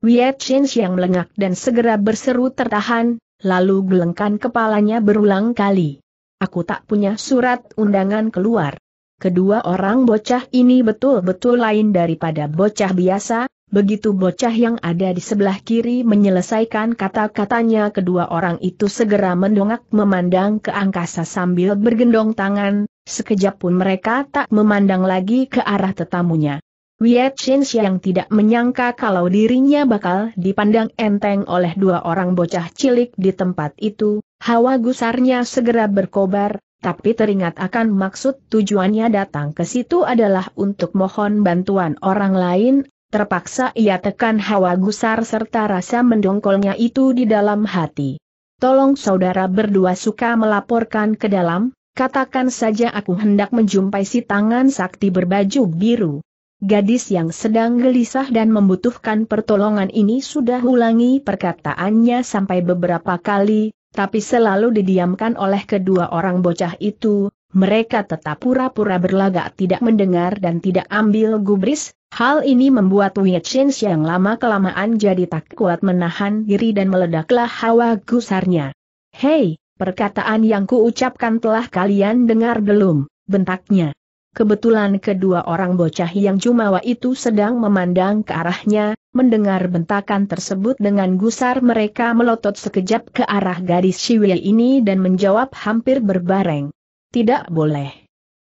Wiet Chins yang melengak dan segera berseru tertahan, lalu gelengkan kepalanya berulang kali. Aku tak punya surat undangan keluar. Kedua orang bocah ini betul-betul lain daripada bocah biasa, Begitu bocah yang ada di sebelah kiri menyelesaikan kata-katanya kedua orang itu segera mendongak memandang ke angkasa sambil bergendong tangan, sekejap pun mereka tak memandang lagi ke arah tetamunya. Wiet Chin yang tidak menyangka kalau dirinya bakal dipandang enteng oleh dua orang bocah cilik di tempat itu, hawa gusarnya segera berkobar, tapi teringat akan maksud tujuannya datang ke situ adalah untuk mohon bantuan orang lain, Terpaksa ia tekan hawa gusar serta rasa mendongkolnya itu di dalam hati. Tolong saudara berdua suka melaporkan ke dalam, katakan saja aku hendak menjumpai si tangan sakti berbaju biru. Gadis yang sedang gelisah dan membutuhkan pertolongan ini sudah ulangi perkataannya sampai beberapa kali, tapi selalu didiamkan oleh kedua orang bocah itu, mereka tetap pura-pura berlagak tidak mendengar dan tidak ambil gubris, hal ini membuat Wei Chen yang lama-kelamaan jadi tak kuat menahan diri dan meledaklah hawa gusarnya. Hei, perkataan yang kuucapkan telah kalian dengar belum, bentaknya. Kebetulan kedua orang bocah yang jumawa itu sedang memandang ke arahnya, mendengar bentakan tersebut dengan gusar mereka melotot sekejap ke arah gadis siwil ini dan menjawab hampir berbareng tidak boleh.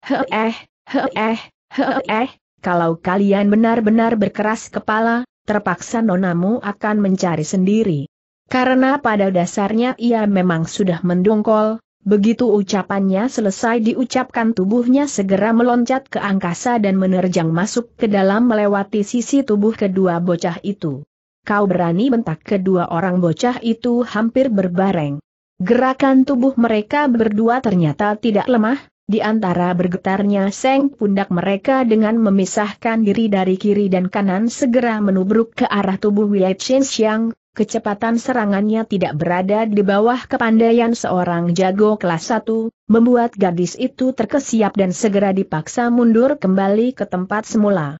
He eh, he eh, he eh, kalau kalian benar-benar berkeras kepala, terpaksa nonamu akan mencari sendiri. Karena pada dasarnya ia memang sudah mendongkol, begitu ucapannya selesai diucapkan tubuhnya segera meloncat ke angkasa dan menerjang masuk ke dalam melewati sisi tubuh kedua bocah itu. Kau berani bentak kedua orang bocah itu hampir berbareng. Gerakan tubuh mereka berdua ternyata tidak lemah, di antara bergetarnya seng pundak mereka dengan memisahkan diri dari kiri dan kanan segera menubruk ke arah tubuh Wei Chen Xiang, kecepatan serangannya tidak berada di bawah kepandaian seorang jago kelas 1, membuat gadis itu terkesiap dan segera dipaksa mundur kembali ke tempat semula.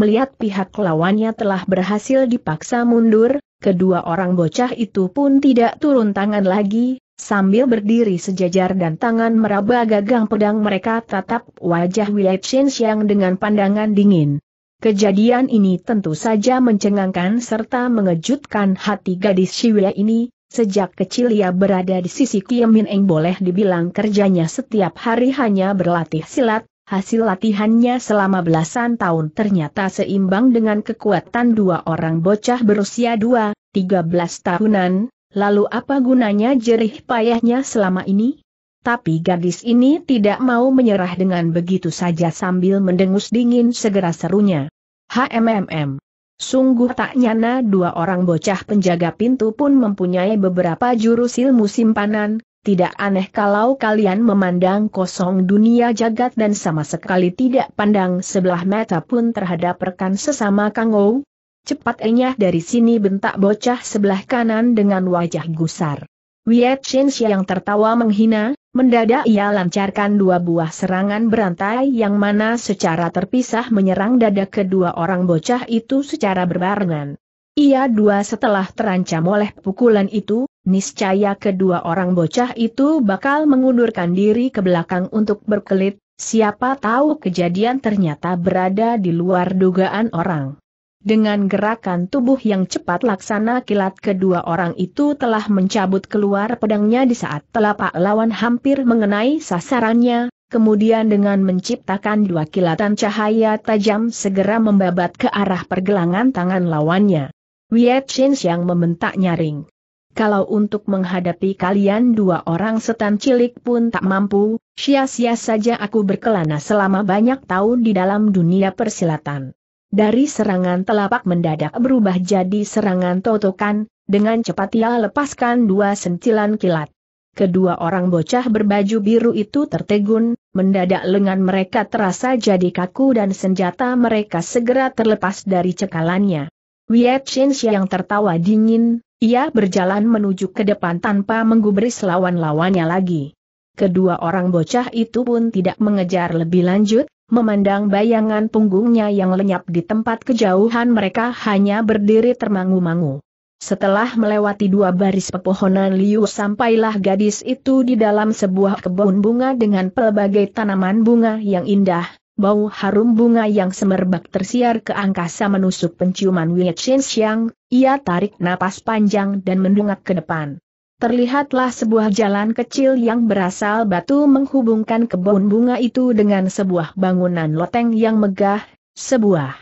Melihat pihak lawannya telah berhasil dipaksa mundur, kedua orang bocah itu pun tidak turun tangan lagi, sambil berdiri sejajar dan tangan meraba gagang pedang mereka tatap wajah Wei Xiang dengan pandangan dingin. Kejadian ini tentu saja mencengangkan serta mengejutkan hati gadis Wei ini, Sejak kecil ia berada di sisi Kiemin Eng boleh dibilang kerjanya setiap hari hanya berlatih silat, hasil latihannya selama belasan tahun ternyata seimbang dengan kekuatan dua orang bocah berusia dua, tiga belas tahunan, lalu apa gunanya jerih payahnya selama ini? Tapi gadis ini tidak mau menyerah dengan begitu saja sambil mendengus dingin segera serunya. HMMM. Sungguh tak nyana dua orang bocah penjaga pintu pun mempunyai beberapa jurus ilmu simpanan, tidak aneh kalau kalian memandang kosong dunia jagat dan sama sekali tidak pandang sebelah mata pun terhadap rekan sesama Kang Ou. Cepat enyah dari sini bentak bocah sebelah kanan dengan wajah gusar. Wiet Shin yang tertawa menghina, mendadak ia lancarkan dua buah serangan berantai yang mana secara terpisah menyerang dada kedua orang bocah itu secara berbarengan. Ia dua setelah terancam oleh pukulan itu, Niscaya kedua orang bocah itu bakal mengundurkan diri ke belakang untuk berkelit, siapa tahu kejadian ternyata berada di luar dugaan orang. Dengan gerakan tubuh yang cepat laksana kilat kedua orang itu telah mencabut keluar pedangnya di saat telapak lawan hampir mengenai sasarannya, kemudian dengan menciptakan dua kilatan cahaya tajam segera membabat ke arah pergelangan tangan lawannya. Wei Chen yang membentak nyaring kalau untuk menghadapi kalian dua orang setan cilik pun tak mampu, sia-sia saja aku berkelana selama banyak tahun di dalam dunia persilatan. Dari serangan telapak mendadak berubah jadi serangan totokan, dengan cepat ia lepaskan dua sentilan kilat. Kedua orang bocah berbaju biru itu tertegun, mendadak lengan mereka terasa jadi kaku dan senjata mereka segera terlepas dari cekalannya. Wei Chen yang tertawa dingin, ia berjalan menuju ke depan tanpa menggubris lawan-lawannya lagi. Kedua orang bocah itu pun tidak mengejar lebih lanjut, memandang bayangan punggungnya yang lenyap di tempat kejauhan mereka hanya berdiri termangu-mangu. Setelah melewati dua baris pepohonan liu sampailah gadis itu di dalam sebuah kebun bunga dengan pelbagai tanaman bunga yang indah, bau harum bunga yang semerbak tersiar ke angkasa menusuk penciuman Wei Xiang, ia tarik napas panjang dan mendungak ke depan. Terlihatlah sebuah jalan kecil yang berasal batu menghubungkan kebun bunga itu dengan sebuah bangunan loteng yang megah, sebuah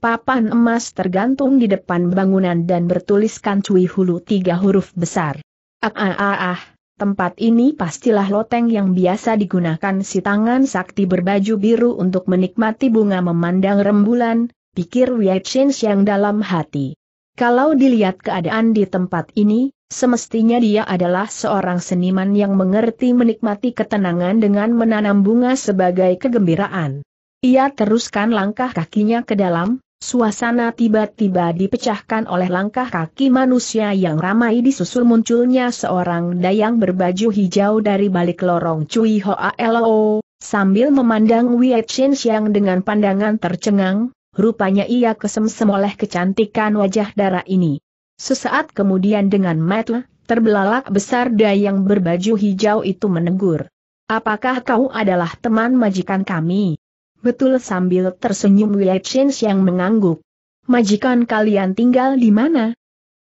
Papan emas tergantung di depan bangunan dan bertuliskan cui hulu tiga huruf besar. Ah ah ah ah, Tempat ini pastilah loteng yang biasa digunakan si tangan sakti berbaju biru untuk menikmati bunga memandang rembulan, pikir Chen yang dalam hati. Kalau dilihat keadaan di tempat ini, semestinya dia adalah seorang seniman yang mengerti menikmati ketenangan dengan menanam bunga sebagai kegembiraan. Ia teruskan langkah kakinya ke dalam, Suasana tiba-tiba dipecahkan oleh langkah kaki manusia yang ramai disusul munculnya seorang dayang berbaju hijau dari balik lorong Cui Hoa Lo, sambil memandang Wei Chen Xiang dengan pandangan tercengang, rupanya ia kesemsem oleh kecantikan wajah darah ini. Sesaat kemudian dengan mata terbelalak besar dayang berbaju hijau itu menegur. Apakah kau adalah teman majikan kami? Betul sambil tersenyum Chen yang mengangguk. Majikan kalian tinggal di mana?